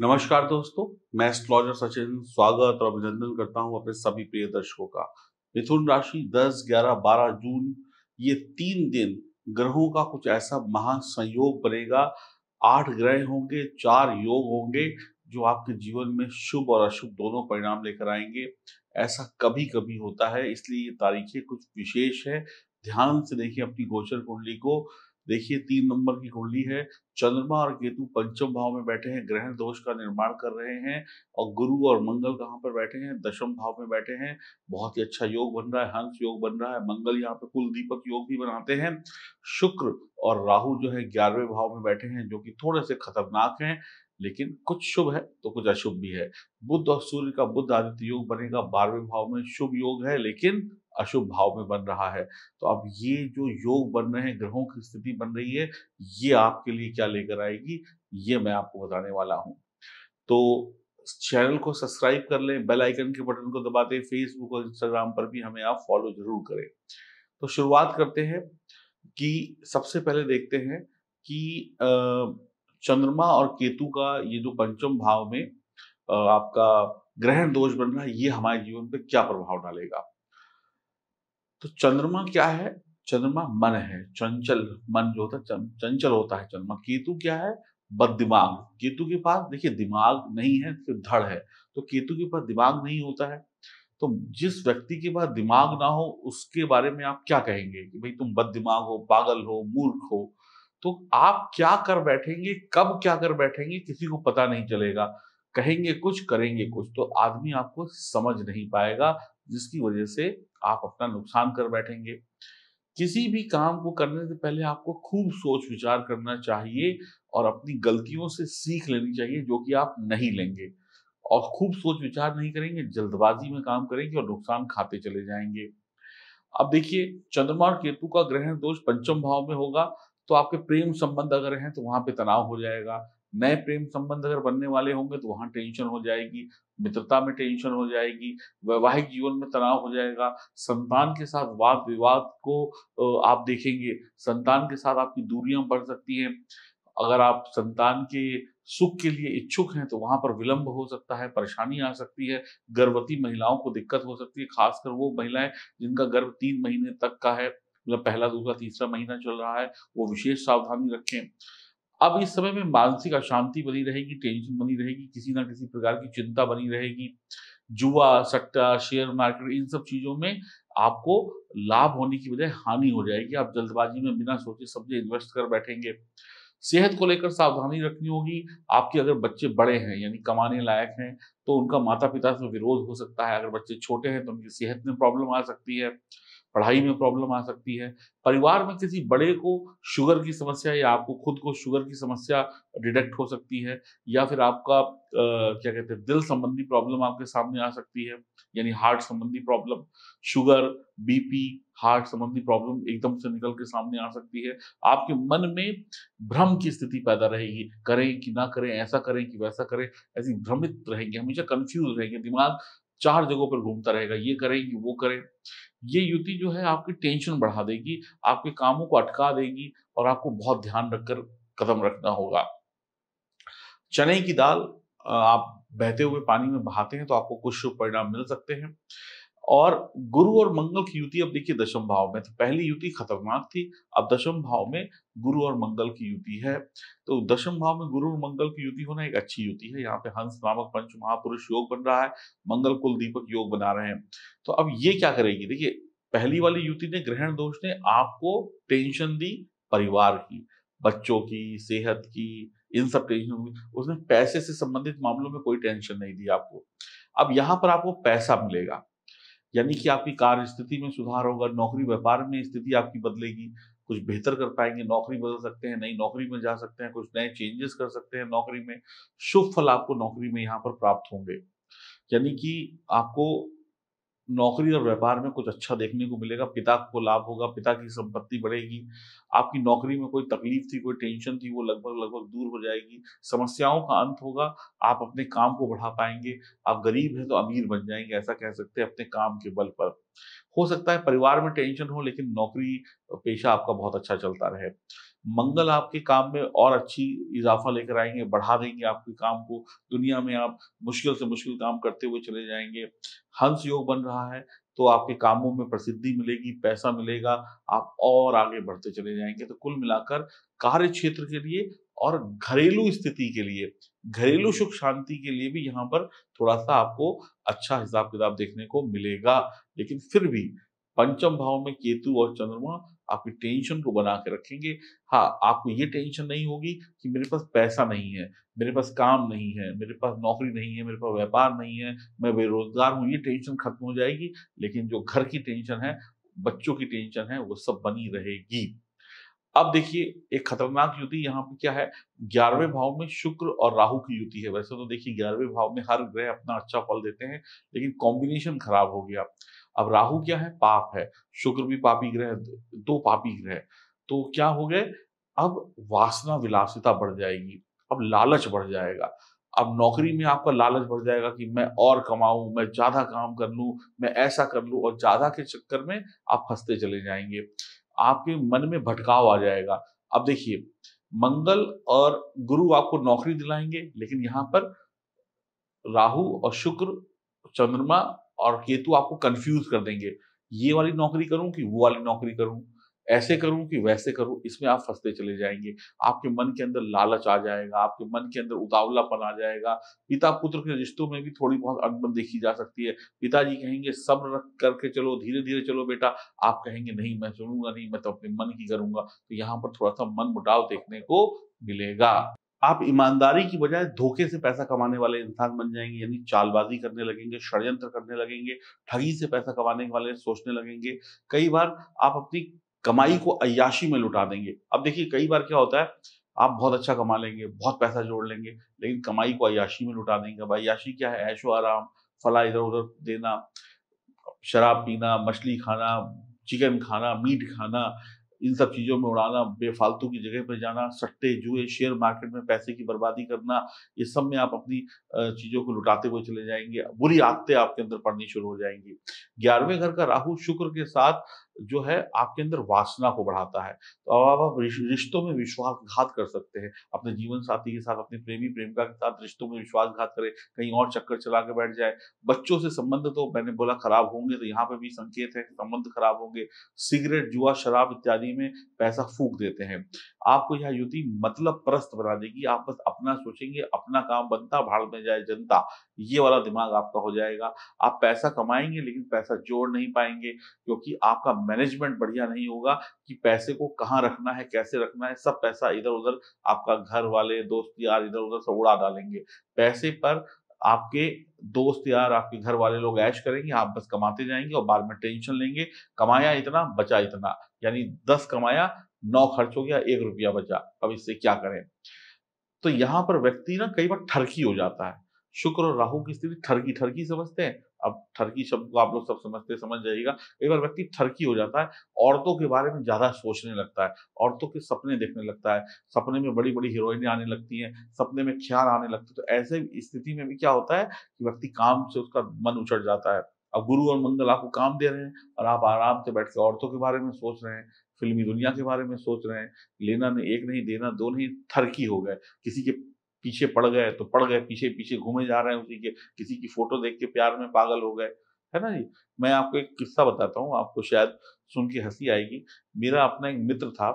नमस्कार दोस्तों मैं एस्ट्रोलॉजर सचिन स्वागत और अभिनंदन करता हूं अपने सभी प्रिय दर्शकों का मिथुन राशि 10, 11, 12 जून ये तीन दिन ग्रहों का कुछ ऐसा महासंयोग बनेगा आठ ग्रह होंगे चार योग होंगे जो आपके जीवन में शुभ और अशुभ दोनों परिणाम लेकर आएंगे ऐसा कभी कभी होता है इसलिए ये तारीखें कुछ विशेष है ध्यान से देखिए अपनी गोचर कुंडली को देखिए तीन नंबर की कुंडली है चंद्रमा और केतु पंचम भाव में बैठे हैं ग्रहण दोष का निर्माण कर रहे हैं और गुरु और मंगल कहाँ पर बैठे हैं दशम भाव में बैठे हैं बहुत ही अच्छा योग बन रहा है हंस योग बन रहा है मंगल यहाँ पे कुल दीपक योग भी बनाते हैं शुक्र और राहु जो है ग्यारहवें भाव में बैठे हैं जो कि थोड़े से खतरनाक हैं लेकिन कुछ शुभ है तो कुछ अशुभ भी है बुद्ध और सूर्य का बुद्ध आदित्य योग बनेगा बारहवें भाव में शुभ योग है लेकिन अशुभ भाव में बन रहा है तो अब ये जो योग बन रहे हैं ग्रहों की स्थिति बन रही है ये आपके लिए क्या लेकर आएगी ये मैं आपको बताने वाला हूं तो चैनल को सब्सक्राइब कर लें बेल आइकन के बटन को दबा दें फेसबुक और इंस्टाग्राम पर भी हमें आप फॉलो जरूर करें तो शुरुआत करते हैं कि सबसे पहले देखते हैं कि चंद्रमा और केतु का ये जो पंचम भाव में आपका ग्रहण दोष बन रहा है ये हमारे जीवन पर क्या प्रभाव डालेगा तो चंद्रमा क्या है चंद्रमा मन है चंचल मन जो होता है चंचल होता है चंद्रमा केतु क्या है बद दिमाग केतु के पास देखिए दिमाग नहीं है सिर्फ धड़ है तो केतु के पास दिमाग नहीं होता है तो जिस व्यक्ति के पास दिमाग ना हो उसके बारे में आप क्या कहेंगे कि भाई तुम बद दिमाग हो पागल हो मूर्ख हो तो आप क्या कर बैठेंगे कब क्या कर बैठेंगे किसी को पता नहीं चलेगा कहेंगे कुछ करेंगे कुछ तो आदमी आपको समझ नहीं पाएगा जिसकी वजह से आप अपना नुकसान कर बैठेंगे किसी भी काम को करने से पहले आपको खूब सोच विचार करना चाहिए और अपनी गलतियों से सीख लेनी चाहिए जो कि आप नहीं लेंगे और खूब सोच विचार नहीं करेंगे जल्दबाजी में काम करेंगे और नुकसान खाते चले जाएंगे अब देखिए चंद्रमा और केतु का ग्रहण दोष पंचम भाव में होगा तो आपके प्रेम संबंध अगर हैं तो वहां पे तनाव हो जाएगा नए प्रेम संबंध अगर बनने वाले होंगे तो वहां टेंशन हो जाएगी मित्रता में टेंशन हो जाएगी वैवाहिक जीवन में तनाव हो जाएगा संतान के साथ वाद विवाद को आप देखेंगे संतान के साथ आपकी दूरियां बढ़ सकती हैं अगर आप संतान के सुख के लिए इच्छुक हैं तो वहां पर विलंब हो सकता है परेशानी आ सकती है गर्भवती महिलाओं को दिक्कत हो सकती है खासकर वो महिलाएं जिनका गर्भ तीन महीने तक का है मतलब पहला दूसरा तीसरा महीना चल रहा है वो विशेष सावधानी रखें अब इस समय में मानसिक अशांति बनी रहेगी टेंशन बनी रहेगी किसी ना किसी प्रकार की चिंता बनी रहेगी जुआ सट्टा शेयर मार्केट इन सब चीज़ों में आपको लाभ होने की बजाय हानि हो जाएगी आप जल्दबाजी में बिना सोचे समझे इन्वेस्ट कर बैठेंगे सेहत को लेकर सावधानी रखनी होगी आपके अगर बच्चे बड़े हैं यानी कमाने लायक हैं तो उनका माता पिता से विरोध हो सकता है अगर बच्चे छोटे हैं तो उनकी सेहत में प्रॉब्लम आ सकती है पढ़ाई में प्रॉब्लम आ सकती है परिवार में किसी बड़े को शुगर की समस्या या आपको खुद को शुगर की समस्या डिटेक्ट हो सकती है या फिर आपका आ, क्या कहते हैं दिल संबंधी प्रॉब्लम आपके सामने आ सकती है यानी हार्ट संबंधी प्रॉब्लम शुगर बीपी हार्ट संबंधी प्रॉब्लम एकदम से निकल के सामने आ सकती है आपके मन में भ्रम की स्थिति पैदा रहेगी करें कि ना करें ऐसा करें कि वैसा करें ऐसी भ्रमित रहेंगे हमेशा कंफ्यूज रहेंगे दिमाग चार जगहों पर घूमता रहेगा ये करें ये वो करें ये युति जो है आपकी टेंशन बढ़ा देगी आपके कामों को अटका देगी और आपको बहुत ध्यान रखकर कदम रखना होगा चने की दाल आप बहते हुए पानी में बहाते हैं तो आपको कुछ शुभ परिणाम मिल सकते हैं और गुरु और मंगल की युति अब देखिए दशम भाव में तो पहली युति खतरनाक थी अब दशम भाव में गुरु और मंगल की युति है तो दशम भाव में गुरु और मंगल की युति होना एक अच्छी युति है यहाँ पे हंस नामक पंच महापुरुष योग बन रहा है मंगल कुल दीपक योग बना रहे हैं तो अब ये क्या करेगी देखिए पहली वाली युति ने ग्रहण दोष ने आपको टेंशन दी परिवार की बच्चों की सेहत की इन सब टेंशन उसने पैसे से संबंधित मामलों में कोई टेंशन नहीं दी आपको अब यहाँ पर आपको पैसा मिलेगा यानी कि आपकी कार्य स्थिति में सुधार होगा नौकरी व्यापार में स्थिति आपकी बदलेगी कुछ बेहतर कर पाएंगे नौकरी बदल सकते हैं नई नौकरी में जा सकते हैं कुछ नए चेंजेस कर सकते हैं नौकरी में शुभ फल आपको नौकरी में यहाँ पर प्राप्त होंगे यानी कि आपको नौकरी और व्यापार में कुछ अच्छा देखने को मिलेगा पिता को लाभ होगा पिता की संपत्ति बढ़ेगी आपकी नौकरी में कोई तकलीफ थी कोई टेंशन थी वो लगभग लगभग दूर हो जाएगी समस्याओं का अंत होगा आप अपने काम को बढ़ा पाएंगे आप गरीब हैं तो अमीर बन जाएंगे ऐसा कह सकते हैं अपने काम के बल पर हो सकता है परिवार में टेंशन हो लेकिन नौकरी पेशा आपका बहुत अच्छा चलता रहे मंगल आपके काम में और अच्छी इजाफा लेकर आएंगे बढ़ा देंगे आपके काम को दुनिया में आप मुश्किल से मुश्किल काम करते हुए चले जाएंगे हंस योग बन रहा है तो आपके कामों में प्रसिद्धि मिलेगी पैसा मिलेगा आप और आगे बढ़ते चले जाएंगे तो कुल मिलाकर कार्य क्षेत्र के लिए और घरेलू स्थिति के लिए घरेलू सुख शांति के लिए भी यहाँ पर थोड़ा सा आपको अच्छा हिसाब किताब देखने को मिलेगा लेकिन फिर भी पंचम भाव में केतु और चंद्रमा आपकी टेंशन को बना के रखेंगे हाँ आपको ये टेंशन नहीं होगी कि मेरे पास पैसा नहीं है मेरे पास काम नहीं है मेरे पास नौकरी नहीं है मेरे पास व्यापार नहीं है मैं बेरोजगार हूँ ये टेंशन खत्म हो जाएगी लेकिन जो घर की टेंशन है बच्चों की टेंशन है वो सब बनी रहेगी अब देखिए एक खतरनाक युति यहाँ पे क्या है ग्यारहवें भाव में शुक्र और राहु की युति है वैसे तो देखिए ग्यारहवें भाव में हर ग्रह अपना अच्छा फल देते हैं लेकिन कॉम्बिनेशन खराब हो गया अब राहु क्या है पाप है शुक्र भी पापी ग्रह दो पापी ग्रह तो क्या हो गए अब वासना विलासिता बढ़ जाएगी अब लालच बढ़ जाएगा अब नौकरी में आपका लालच बढ़ जाएगा कि मैं और कमाऊं मैं ज्यादा काम कर लूं मैं ऐसा कर लूं और ज्यादा के चक्कर में आप फंसते चले जाएंगे आपके मन में भटकाव आ जाएगा अब देखिए मंगल और गुरु आपको नौकरी दिलाएंगे लेकिन यहाँ पर राहु और शुक्र चंद्रमा और केतु आपको कंफ्यूज कर देंगे ये वाली नौकरी करूं कि वो वाली नौकरी करूं ऐसे करूं कि वैसे करूं इसमें आप फंसते चले जाएंगे आपके मन के अंदर लालच आ जाएगा आपके मन के अंदर उतावलापन आ जाएगा पिता पुत्र के रिश्तों में भी थोड़ी बहुत अनबन देखी जा सकती है पिताजी कहेंगे सब रख करके चलो धीरे धीरे चलो बेटा आप कहेंगे नहीं मैं चलूंगा नहीं मैं तो अपने मन ही करूंगा तो यहाँ पर थोड़ा सा मन मुटाव देखने को मिलेगा आप ईमानदारी की बजाय धोखे से पैसा कमाने वाले इंसान बन जाएंगे यानी चालबाजी करने लगेंगे षड्यंत्र करने लगेंगे ठगी से पैसा कमाने वाले सोचने लगेंगे कई बार आप अपनी कमाई को अयाशी में लुटा देंगे अब देखिए कई बार क्या होता है आप बहुत अच्छा कमा लेंगे बहुत पैसा जोड़ लेंगे लेकिन कमाई को अयाशी में लुटा देंगे अब अयाशी क्या है ऐशो आराम फला इधर उधर देना शराब पीना मछली खाना चिकन खाना मीट खाना इन सब चीज़ों में उड़ाना बेफालतू की जगह पर जाना सट्टे जुए शेयर मार्केट में पैसे की बर्बादी करना ये सब में आप अपनी चीज़ों को लुटाते हुए चले जाएंगे बुरी आदतें आपके अंदर पड़नी शुरू हो जाएंगी ग्यारहवें घर का राहु शुक्र के साथ जो है आपके अंदर वासना को बढ़ाता है तो अब आप रिश्तों में विश्वासघात कर सकते हैं अपने जीवन साथी के साथ अपने प्रेमी प्रेमिका के साथ रिश्तों में विश्वासघात करें कहीं और चक्कर चला के बैठ जाए बच्चों से संबंध तो मैंने बोला खराब होंगे तो यहाँ पे भी संकेत है संबंध खराब होंगे सिगरेट जुआ शराब इत्यादि में पैसा फूक देते हैं आपको यह युति मतलब परस्त बना देगी आप बस अपना सोचेंगे अपना काम बनता भाड़ में जाए जनता ये वाला दिमाग आपका हो जाएगा आप पैसा कमाएंगे लेकिन पैसा जोड़ नहीं पाएंगे क्योंकि आपका मैनेजमेंट बढ़िया नहीं होगा कि पैसे को कहाँ रखना है कैसे रखना है सब पैसा इधर उधर आपका घर वाले दोस्त यार इधर उधर सब उड़ा डालेंगे पैसे पर आपके दोस्त यार आपके घर वाले लोग ऐश करेंगे आप बस कमाते जाएंगे और बाद में टेंशन लेंगे कमाया इतना बचा इतना यानी दस कमाया नौ खर्च हो गया एक रुपया बचा अब इससे क्या करें तो यहां पर व्यक्ति ना कई बार ठरकी हो जाता है शुक्र और राहु की स्थिति ठरकी ठरकी समझते हैं अब ठरकी शब्द को आप लोग सब समझते समझ जाइएगा कई बार व्यक्ति ठरकी हो जाता है औरतों के बारे में ज़्यादा सोचने लगता है औरतों के सपने देखने लगता है सपने में बड़ी बड़ी हीरोइनें आने लगती हैं सपने में ख्याल आने लगते हैं तो ऐसे स्थिति में भी क्या होता है कि व्यक्ति काम से उसका मन उछड़ जाता है अब गुरु और मंगल आपको काम दे रहे हैं और आप आराम से बैठ के औरतों के बारे में सोच रहे हैं फिल्मी दुनिया के बारे में सोच रहे हैं लेना ने एक नहीं देना दो नहीं थरकी हो गए किसी के पीछे पड़ गए तो पड़ गए पीछे पीछे घूमे जा रहे हैं उसी के किसी की फोटो देख के प्यार में पागल हो गए है ना जी मैं आपको एक किस्सा बताता हूँ आपको शायद सुन के हंसी आएगी मेरा अपना एक मित्र था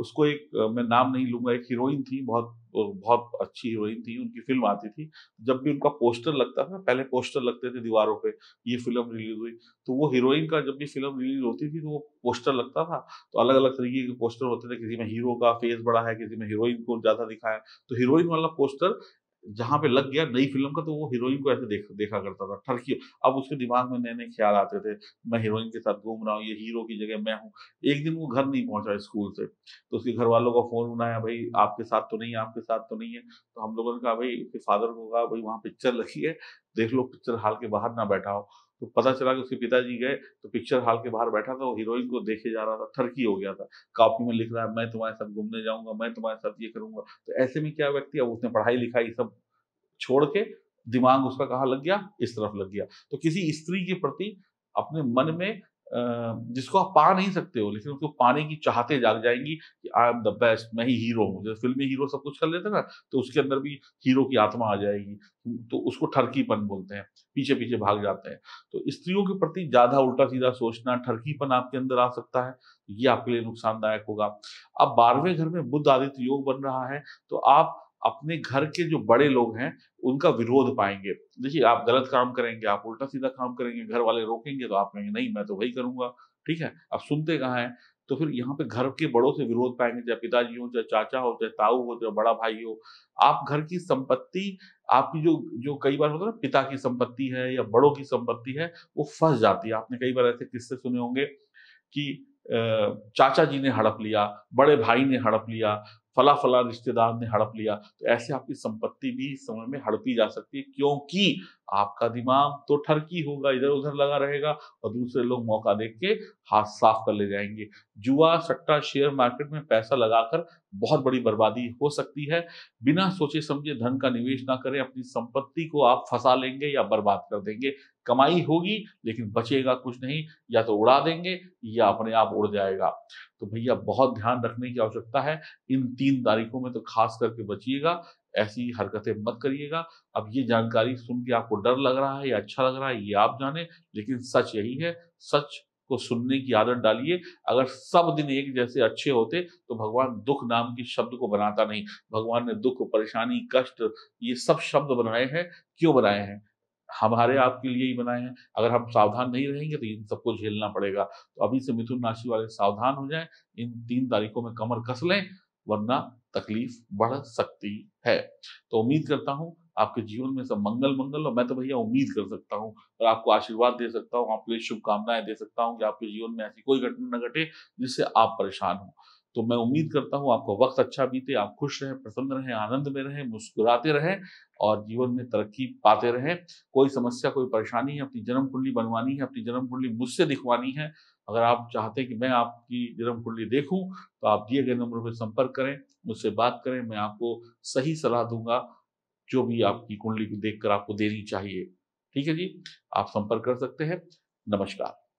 उसको एक मैं नाम नहीं लूंगा एक हीरोइन थी बहुत बहुत अच्छी हीरोइन थी उनकी फिल्म आती थी जब भी उनका पोस्टर लगता था पहले पोस्टर लगते थे दीवारों पे ये फिल्म रिलीज हुई तो वो हीरोइन का जब भी फिल्म रिलीज होती थी तो वो पोस्टर लगता था तो अलग अलग तरीके के पोस्टर होते थे किसी में हीरो का फेस बड़ा है किसी में हीरोइन को ज्यादा दिखाया तो हीरोइन वाला पोस्टर जहां पे लग गया नई फिल्म का तो वो हीरोइन को ऐसे देख देखा करता था ठरकी अब उसके दिमाग में नए नए ख्याल आते थे मैं हीरोइन के साथ घूम रहा हूँ ये हीरो की जगह मैं हूँ एक दिन वो घर नहीं पहुंचा स्कूल से तो उसके घर वालों का फोन बनाया भाई आपके साथ तो नहीं है आपके साथ तो नहीं है तो हम लोगों ने कहा भाई उसके फादर को कहा भाई वहाँ पिक्चर लगी है देख लो पिक्चर हाल के बाहर ना बैठा हो तो पता चला कि उसके पिताजी गए तो पिक्चर हॉल के बाहर बैठा था वो हीरोइन को देखे जा रहा था थरकी हो गया था कॉपी में लिख रहा है मैं तुम्हारे साथ घूमने जाऊंगा मैं तुम्हारे साथ ये करूंगा तो ऐसे में क्या व्यक्ति अब उसने पढ़ाई लिखाई सब छोड़ के दिमाग उसका कहाँ लग गया इस तरफ लग गया तो किसी स्त्री के प्रति अपने मन में जिसको आप पा नहीं सकते हो लेकिन उसको पाने की चाहते जाग जाएंगी कि आई एम द बेस्ट मैं ही हीरो हूँ जैसे फिल्मी हीरो सब कुछ कर लेते हैं ना तो उसके अंदर भी हीरो की आत्मा आ जाएगी तो उसको ठरकीपन बोलते हैं पीछे पीछे भाग जाते हैं तो स्त्रियों के प्रति ज्यादा उल्टा सीधा सोचना ठरकीपन आपके अंदर आ सकता है ये आपके लिए नुकसानदायक होगा अब बारहवें घर में बुद्ध आदित्य योग बन रहा है तो आप अपने घर के जो बड़े लोग हैं उनका विरोध पाएंगे देखिए आप गलत काम करेंगे आप उल्टा सीधा काम करेंगे घर वाले रोकेंगे तो आप कहेंगे नहीं मैं तो वही करूंगा ठीक है आप सुनते कहाँ हैं तो फिर यहाँ पे घर के बड़ों से विरोध पाएंगे चाहे पिताजी हो चाहे चाचा हो चाहे ताऊ हो चाहे बड़ा भाई हो आप घर की संपत्ति आपकी जो जो कई बार होता है ना पिता की संपत्ति है या बड़ों की संपत्ति है वो फंस जाती है आपने कई बार ऐसे किस्से सुने होंगे कि चाचा जी ने हड़प लिया बड़े भाई ने हड़प लिया फला फला रिश्तेदार ने हड़प लिया तो ऐसे आपकी संपत्ति भी इस समय में हड़पी जा सकती है क्योंकि आपका दिमाग तो ठरकी होगा इधर उधर लगा रहेगा और दूसरे लोग मौका देख के हाथ साफ कर ले जाएंगे जुआ सट्टा शेयर मार्केट में पैसा लगाकर बहुत बड़ी बर्बादी हो सकती है बिना सोचे समझे धन का निवेश ना करें अपनी संपत्ति को आप फंसा लेंगे या बर्बाद कर देंगे कमाई होगी लेकिन बचेगा कुछ नहीं या तो उड़ा देंगे या अपने आप उड़ जाएगा तो भैया बहुत ध्यान रखने की आवश्यकता है इन तीन तारीखों में तो खास करके बचिएगा ऐसी हरकतें मत करिएगा अब ये जानकारी सुन के आपको डर लग रहा है या अच्छा लग रहा है ये आप जाने लेकिन सच यही है सच को सुनने की आदत डालिए अगर सब दिन एक जैसे अच्छे होते तो भगवान दुख नाम की शब्द को बनाता नहीं भगवान ने दुख परेशानी कष्ट ये सब शब्द बनाए हैं क्यों बनाए हैं हमारे आपके लिए ही बनाए हैं अगर हम सावधान नहीं रहेंगे तो इन सबको झेलना पड़ेगा तो अभी से मिथुन राशि वाले सावधान हो जाएं इन तीन तारीखों में कमर कस लें वरना तकलीफ बढ़ सकती है तो उम्मीद करता हूँ आपके जीवन में सब मंगल मंगल और मैं तो भैया उम्मीद कर सकता हूँ और आपको आशीर्वाद दे सकता हूँ आपके लिए शुभकामनाएं दे सकता हूँ कि आपके जीवन में ऐसी कोई घटना न घटे जिससे आप परेशान हो तो मैं उम्मीद करता हूँ आपका वक्त अच्छा बीते आप खुश रहें प्रसन्न रहें आनंद में रहें मुस्कुराते रहें और जीवन में तरक्की पाते रहें कोई समस्या कोई परेशानी है अपनी जन्म कुंडली बनवानी है अपनी जन्म कुंडली मुझसे दिखवानी है अगर आप चाहते हैं कि मैं आपकी जन्म कुंडली देखूं तो आप दिए गए नंबर पर संपर्क करें मुझसे बात करें मैं आपको सही सलाह दूंगा जो भी आपकी कुंडली को देखकर आपको देनी चाहिए ठीक है जी आप संपर्क कर सकते हैं नमस्कार